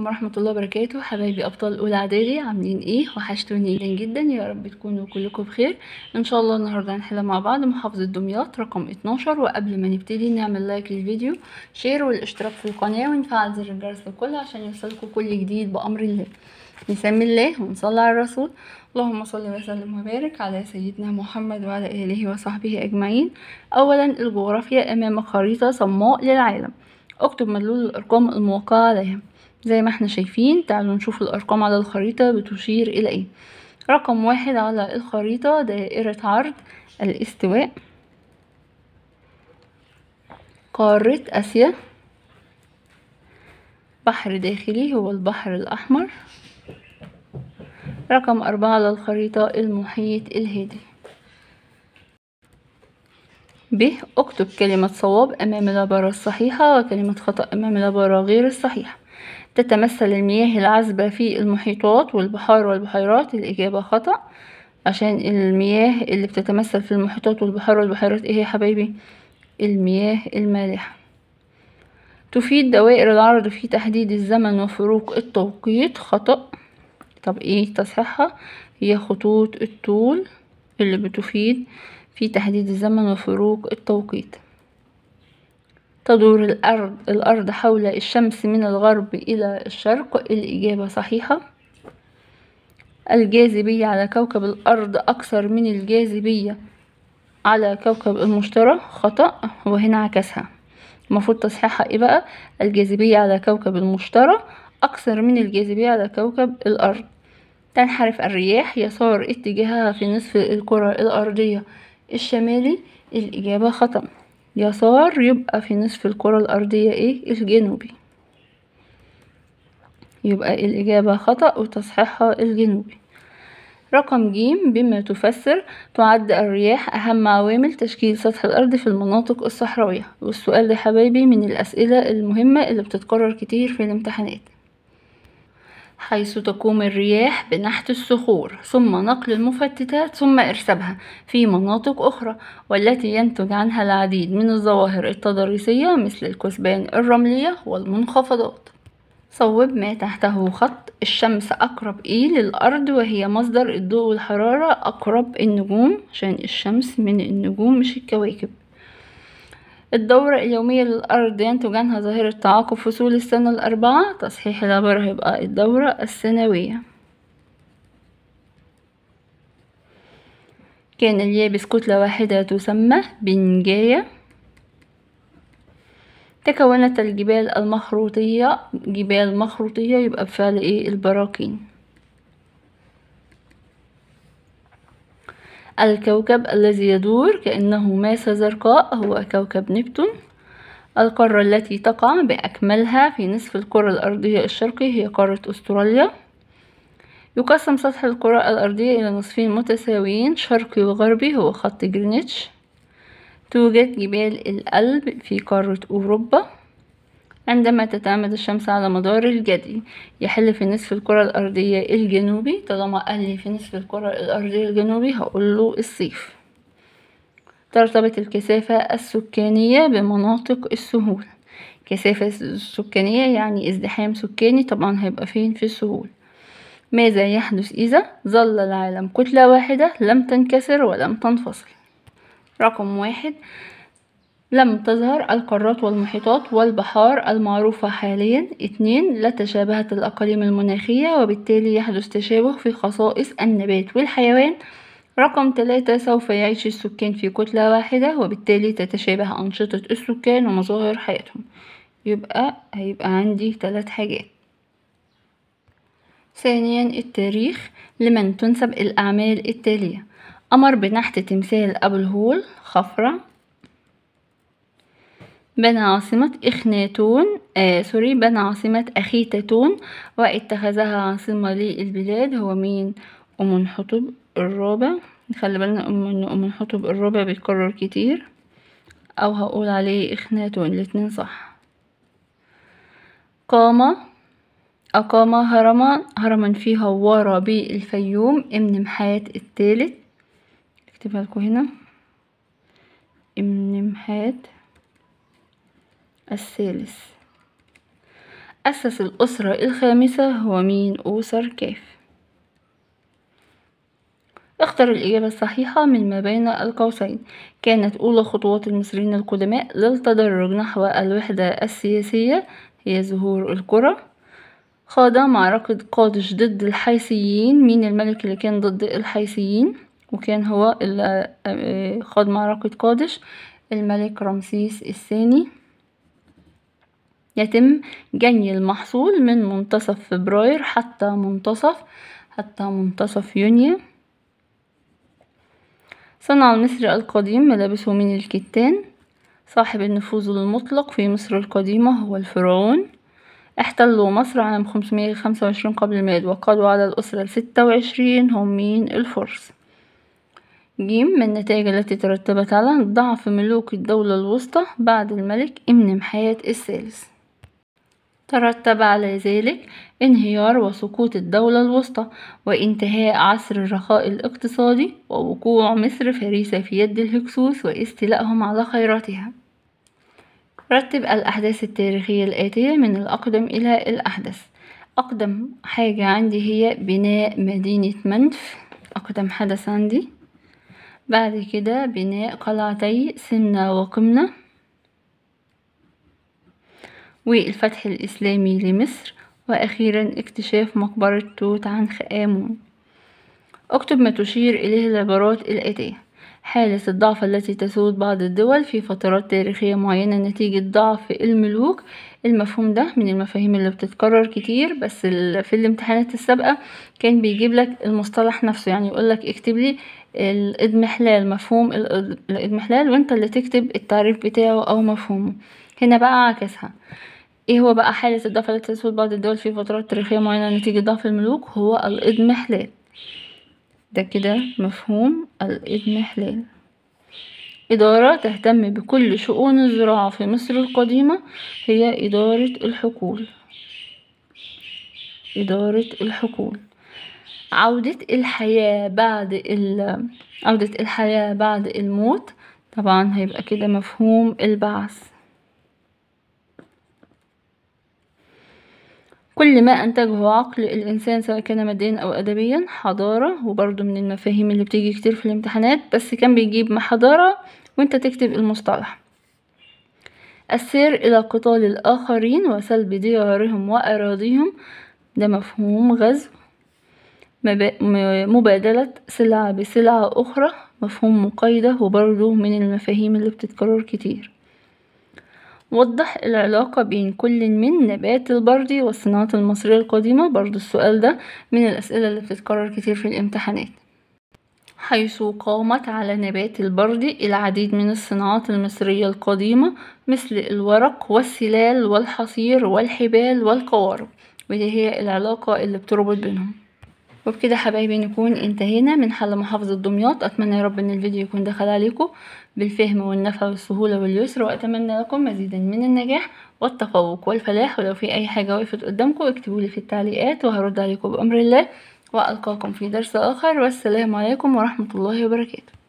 عليكم ورحمة الله وبركاته حبايبي أبطال أولى إعدادي عاملين إيه وحشتوني جدا جدا يا رب تكونوا كلكم بخير إن شاء الله النهاردة هنحل مع بعض محافظة دمياط رقم 12 وقبل ما نبتدي نعمل لايك للفيديو شير والاشتراك في القناة ونفعل زر الجرس لكل عشان يوصلكم كل جديد بأمر الله نسمي الله ونصلي على الرسول اللهم صل وسلم وبارك على سيدنا محمد وعلى آله وصحبه أجمعين أولا الجغرافيا أمام خريطة صماء للعالم اكتب مدلول الأرقام الموقعة عليها زي ما احنا شايفين تعالوا نشوف الأرقام على الخريطة بتشير إلى إيه رقم واحد على الخريطة دائرة عرض الاستواء قارة آسيا بحر داخلي هو البحر الأحمر رقم أربعة على الخريطة المحيط الهادي ب اكتب كلمة صواب أمام العبارة الصحيحة وكلمة خطأ أمام العبارة غير الصحيحة تتمثل المياه العذبة في المحيطات والبحار والبحيرات الإجابة خطأ عشان المياه اللي بتتمثل في المحيطات والبحار والبحيرات إيه يا حبايبي المياه المالحة تفيد دوائر العرض في تحديد الزمن وفروق التوقيت خطأ طب ايه تصحيحها هي خطوط الطول اللي بتفيد في تحديد الزمن وفروق التوقيت تدور الأرض, الأرض حول الشمس من الغرب إلى الشرق الإجابة صحيحة الجاذبية على كوكب الأرض أكثر من الجاذبية على كوكب المشتري خطأ وهنا عكسها المفروض تصحيحها ايه بقى الجاذبية على كوكب المشتري أكثر من الجاذبية على كوكب الأرض تنحرف الرياح يسار اتجاهها في نصف الكرة الأرضية الشمالي الإجابة خطأ يسار يبقى في نصف الكرة الأرضية ايه الجنوبي يبقى الإجابة خطأ وتصحيحها الجنوبي رقم ج بما تفسر تعد الرياح أهم عوامل تشكيل سطح الأرض في المناطق الصحراوية والسؤال ده حبايبي من الأسئلة المهمة اللي بتتكرر كتير في الامتحانات حيث تقوم الرياح بنحت الصخور ثم نقل المفتتات ثم إرسابها في مناطق أخرى والتي ينتج عنها العديد من الظواهر التضاريسية مثل الكثبان الرملية والمنخفضات صوب ما تحته خط الشمس أقرب إيه للأرض وهي مصدر الضوء والحرارة أقرب النجوم عشان الشمس من النجوم مش الكواكب الدورة اليومية للأرض ينتج عنها ظاهرة تعاقب فصول السنة الأربعة تصحيح العبارة هيبقى الدورة السنوية كان اليابس كتلة واحدة تسمى بنجاية تكونت الجبال المخروطية جبال مخروطية يبقى بفعل ايه البراكين الكوكب الذي يدور كأنه ماسة زرقاء هو كوكب نبتون القارة التي تقع بأكملها في نصف الكرة الأرضية الشرقي هي قارة أستراليا يقسم سطح الكرة الأرضية إلى نصفين متساويين شرقي وغربي هو خط جرينتش توجد جبال الألب في قارة أوروبا عندما تتعامد الشمس على مدار الجدي يحل في نصف الكرة الأرضية الجنوبي طالما قال لي في نصف الكرة الأرضية الجنوبي هقول له الصيف ترتبط الكثافة السكانية بمناطق السهول كثافة سكانية يعني ازدحام سكاني طبعا هيبقى فين في السهول ماذا يحدث إذا ظل العالم كتلة واحدة لم تنكسر ولم تنفصل رقم واحد لم تظهر القارات والمحيطات والبحار المعروفة حاليا اتنين لا تشابهت الأقاليم المناخية وبالتالي يحدث تشابه في خصائص النبات والحيوان رقم ثلاثة سوف يعيش السكان في كتلة واحدة وبالتالي تتشابه أنشطة السكان ومظاهر حياتهم يبقى هيبقى عندي ثلاث حاجات ثانيا التاريخ لمن تنسب الأعمال التالية أمر بنحت تمثال أبو الهول خفرة بنى عاصمة إخناتون آه سوري بنى عاصمة أخيتاتون واتخذها عاصمة للبلاد هو مين حطب الرابع نخلي بالنا أن حطب الرابع بيتكرر كتير أو هقول عليه إخناتون الاتنين صح قام أقام هرما هرما في هوارة بالفيوم ابن محات الثالث اكتبها لكم هنا ابن محات الثالث أسس الأسرة الخامسة هو مين أوسر كاف اختر الإجابة الصحيحة من ما بين القوسين كانت أولى خطوات المصريين القدماء للتدرج نحو الوحدة السياسية هي ظهور القرى خاض معركة قادش ضد الحيثيين مين الملك اللي كان ضد الحيثيين وكان هو آه، خاض معركة قادش الملك رمسيس الثاني يتم جني المحصول من منتصف فبراير حتى منتصف حتى منتصف يونيو صنع المصري القديم ملابسه من الكتان صاحب النفوذ المطلق في مصر القديمة هو الفرعون احتلوا مصر عام 525 قبل الميلاد وقادوا على الأسرة الستة وعشرين هم مين الفرس جيم من النتائج التي ترتبت على ضعف ملوك الدولة الوسطى بعد الملك إمنم حياة الثالث ترتب على ذلك انهيار وسقوط الدولة الوسطى وانتهاء عصر الرخاء الاقتصادي ووقوع مصر فريسة في يد الهكسوس واستيلائهم على خيراتها رتب الأحداث التاريخية الآتية من الأقدم إلى الأحدث أقدم حاجة عندي هي بناء مدينة منف أقدم حدث عندي بعد كده بناء قلعتي سمنة وقمنة والفتح الإسلامي لمصر وأخيرا اكتشاف مقبرة توت عنخ آمون اكتب ما تشير إليه العبارات الآتية حالة الضعف التي تسود بعض الدول في فترات تاريخية معينة نتيجة ضعف الملوك المفهوم ده من المفاهيم اللي بتتكرر كتير بس في الامتحانات السابقة كان بيجيب لك المصطلح نفسه يعني يقول لك اكتب لي الإضمحلال مفهوم الإضمحلال وانت اللي تكتب التعريف بتاعه أو مفهومه هنا بقى عكسها ايه هو بقى حالة الضعف التي في بعض الدول في فترات تاريخية معينة نتيجة ضعف الملوك هو الإضمحلال ده كده مفهوم الإضمحلال إدارة تهتم بكل شؤون الزراعة في مصر القديمة هي إدارة الحقول إدارة الحقول عودة الحياة بعد عودة الحياة بعد الموت طبعا هيبقى كده مفهوم البعث كل ما أنتجه عقل الإنسان سواء كان ماديا أو أدبيا حضارة وبرضه من المفاهيم اللي بتيجي كتير في الامتحانات بس كان بيجيب مع حضارة وانت تكتب المصطلح السير إلى قتال الآخرين وسلب ديارهم وأراضيهم ده مفهوم غزو مبادلة سلعة بسلعة أخرى مفهوم مقايضة وبرضه من المفاهيم اللي بتتكرر كتير وضح العلاقة بين كل من نبات البردي والصناعة المصرية القديمة برضو السؤال ده من الأسئلة اللي بتتكرر كتير في الامتحانات حيث قامت على نبات البردي العديد من الصناعات المصرية القديمة مثل الورق والسلال والحصير والحبال والقوارب ودي هي العلاقة اللي بتربط بينهم وبكده حبايبي نكون انتهينا من حل محافظة دمياط أتمنى يا رب أن الفيديو يكون دخل عليكم بالفهم والنفع والسهولة واليسر وأتمنى لكم مزيدا من النجاح والتفوق والفلاح ولو في أي حاجة وقفت قدامكم اكتبوا لي في التعليقات وهرد عليكم بأمر الله وألقاكم في درس آخر والسلام عليكم ورحمة الله وبركاته